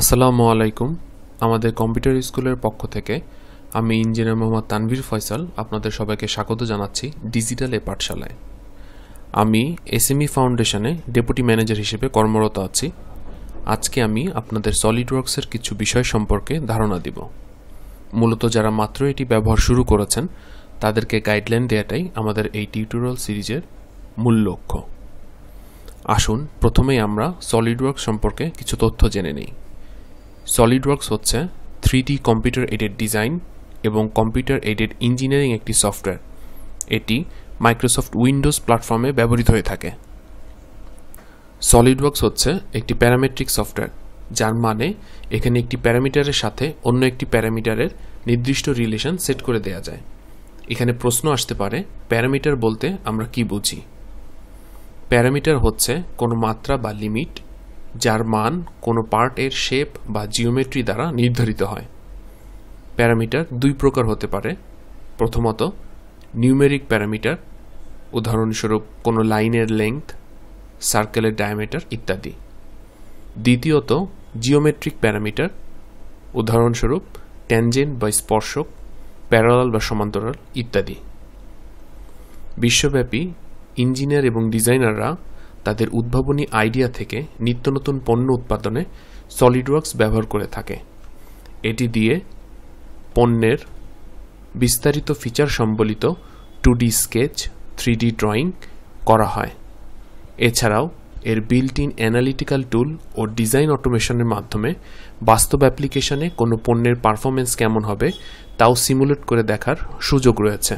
আসসালামু আলাইকুম আমাদের কম্পিউটার স্কুলের পক্ষ থেকে আমি ইঞ্জিনিয়ার মোহাম্মদ তানভীর ফয়সাল আপনাদের সবাইকে স্বাগত জানাচ্ছি ডিজিটাল এ পাঠশালায় আমি এসএমই ফাউন্ডেশনে ডেপুটি ম্যানেজার হিসেবে কর্মরত আছি আজকে আমি আপনাদের সলিড ওয়ার্কসের কিছু বিষয় সম্পর্কে ধারণা দিব মূলত যারা মাত্র এটি ব্যবহার শুরু করেছেন তাদেরকে গাইডলাইন দেওয়াটাই আমাদের এই টিউটোরিয়াল সিরিজের মূল লক্ষ্য আসুন প্রথমেই আমরা সলিড ওয়ার্ক সম্পর্কে কিছু তথ্য জেনে নিই সলিডওয়ার্কস হচ্ছে three D computer aided design এবং কম্পিউটার এডেড ইঞ্জিনিয়ারিং একটি সফটওয়্যার এটি মাইক্রোসফট উইন্ডোজ প্ল্যাটফর্মে ব্যবহৃত হয়ে থাকে সলিডওয়ার্কস হচ্ছে একটি প্যারামেট্রিক সফটওয়্যার যার মানে এখানে একটি প্যারামিটারের সাথে অন্য একটি প্যারামিটারের নির্দিষ্ট রিলেশন সেট করে দেয়া যায় এখানে প্রশ্ন আসতে পারে প্যারামিটার বলতে আমরা কি বুঝি প্যারামিটার হচ্ছে কোনো মাত্রা বা লিমিট যার মান কোনো পার্টের শেপ বা জিওমেট্রি দ্বারা নির্ধারিত হয় প্যারামিটার দুই প্রকার হতে পারে প্রথমত নিউমেরিক প্যারামিটার উদাহরণস্বরূপ কোনো লাইনের লেংথ সার্কেলের ডায়ামিটার ইত্যাদি দ্বিতীয়ত জিওমেট্রিক প্যারামিটার উদাহরণস্বরূপ ট্যানজেন্ট বা স্পর্শক প্যারালাল বা সমান্তরাল ইত্যাদি বিশ্বব্যাপী ইঞ্জিনিয়ার এবং ডিজাইনাররা তাদের উদ্ভাবনী আইডিয়া থেকে নিত্য নতুন পণ্য উৎপাদনে সলিডওয়ার্কস ব্যবহার করে থাকে এটি দিয়ে পণ্যের বিস্তারিত ফিচার সম্বলিত two D sketch three D drawing করা হয় এছাড়াও এর বিল্ট ইন অ্যানালিটিক্যাল টুল ও ডিজাইন অটোমেশনের মাধ্যমে বাস্তব অ্যাপ্লিকেশনে কোনো পণ্যের পারফরমেন্স কেমন হবে তাও সিমুলেট করে দেখার সুযোগ রয়েছে